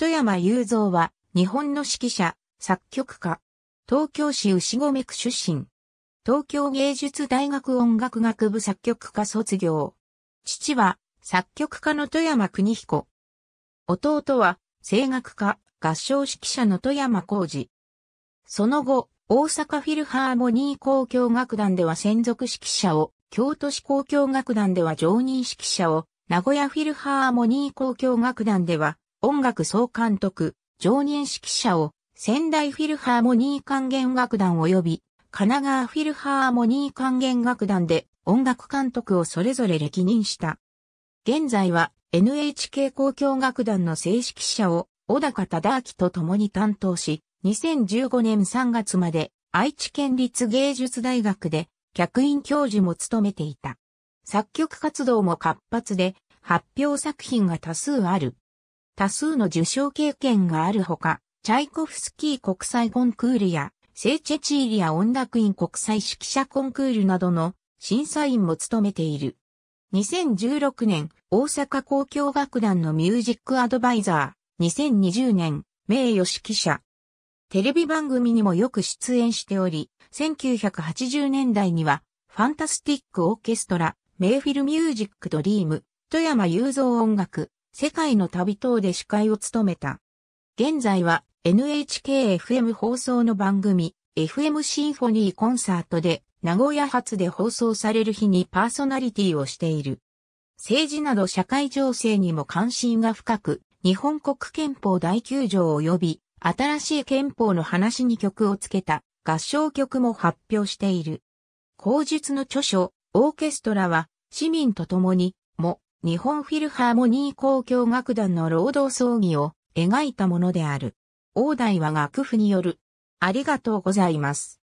富山雄三は、日本の指揮者、作曲家。東京市牛込区出身。東京芸術大学音楽学部作曲家卒業。父は、作曲家の富山邦彦。弟は、声楽家、合唱指揮者の富山浩二。その後、大阪フィルハーモニー交響楽団では専属指揮者を、京都市交響楽団では常任指揮者を、名古屋フィルハーモニー交響楽団では音楽総監督、常任指揮者を仙台フィルハーモニー管弦楽団及び神奈川フィルハーモニー管弦楽団で音楽監督をそれぞれ歴任した。現在は NHK 交響楽団の正式者を小高忠明と共に担当し、2015年3月まで愛知県立芸術大学で客員教授も務めていた。作曲活動も活発で発表作品が多数ある。多数の受賞経験があるほか、チャイコフスキー国際コンクールや、セーチェチーリア音楽院国際指揮者コンクールなどの審査員も務めている。2016年、大阪公共楽団のミュージックアドバイザー、2020年、名誉指揮者。テレビ番組にもよく出演しており、1980年代には、ファンタスティックオーケストラ、メイフィルミュージックドリーム、富山雄三音楽、世界の旅等で司会を務めた。現在は NHKFM 放送の番組 FM シンフォニーコンサートで名古屋発で放送される日にパーソナリティをしている。政治など社会情勢にも関心が深く、日本国憲法第9条及び新しい憲法の話に曲をつけた合唱曲も発表している。口述の著書、オーケストラは市民と共にも日本フィルハーモニー交響楽団の労働葬儀を描いたものである。大台は楽譜による。ありがとうございます。